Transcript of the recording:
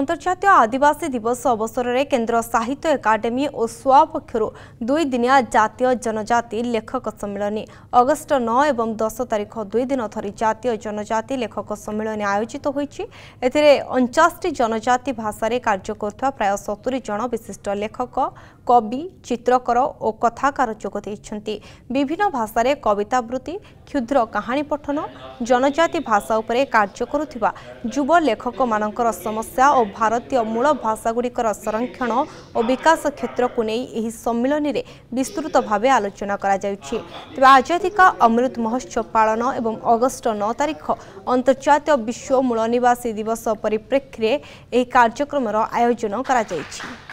ଅନ୍ତର୍ଜାତୀୟ ଆଦିବାସୀ ଦିବସ ଅବସରରେ କେନ୍ଦ୍ର ସାହିତ୍ୟ ଏକାଡେମୀ ଓ ସ୍ୱା ପକ୍ଷରୁ ଦୁଇଦିନିଆ ଜାତୀୟ ଜନଜାତି ଲେଖକ ସମ୍ମିଳନୀ ଅଗଷ୍ଟ ନଅ ଏବଂ ଦଶ ତାରିଖ ଦୁଇଦିନ ଧରି ଜାତୀୟ ଜନଜାତି ଲେଖକ ସମ୍ମିଳନୀ ଆୟୋଜିତ ହୋଇଛି ଏଥିରେ ଅଣଚାଶଟି ଜନଜାତି ଭାଷାରେ କାର୍ଯ୍ୟ କରୁଥିବା ପ୍ରାୟ ସତୁରୀ ଜଣ ବିଶିଷ୍ଟ ଲେଖକ କବି ଚିତ୍ରକର ଓ କଥାକାର ଯୋଗ ଦେଇଛନ୍ତି ବିଭିନ୍ନ ଭାଷାରେ କବିତାବୃତ୍ତି କ୍ଷୁଦ୍ର କାହାଣୀ ପଠନ ଜନଜାତି ଭାଷା ଉପରେ କାର୍ଯ୍ୟ କରୁଥିବା ଯୁବ ଲେଖକମାନଙ୍କର ସମସ୍ୟା ଓ ଭାରତୀୟ ମୂଳ ଭାଷାଗୁଡ଼ିକର ସଂରକ୍ଷଣ ଓ ବିକାଶ କ୍ଷେତ୍ରକୁ ନେଇ ଏହି ସମ୍ମିଳନୀରେ ବିସ୍ତୃତ ଭାବେ ଆଲୋଚନା କରାଯାଉଛି ତେବେ ଆଜାଦିକା ଅମୃତ ମହୋତ୍ସବ ପାଳନ ଏବଂ ଅଗଷ୍ଟ ନଅ ତାରିଖ ଅନ୍ତର୍ଜାତୀୟ ବିଶ୍ୱ ମୂଳ ନିବାସୀ ଦିବସ ପରିପ୍ରେକ୍ଷୀରେ ଏହି କାର୍ଯ୍ୟକ୍ରମର ଆୟୋଜନ କରାଯାଇଛି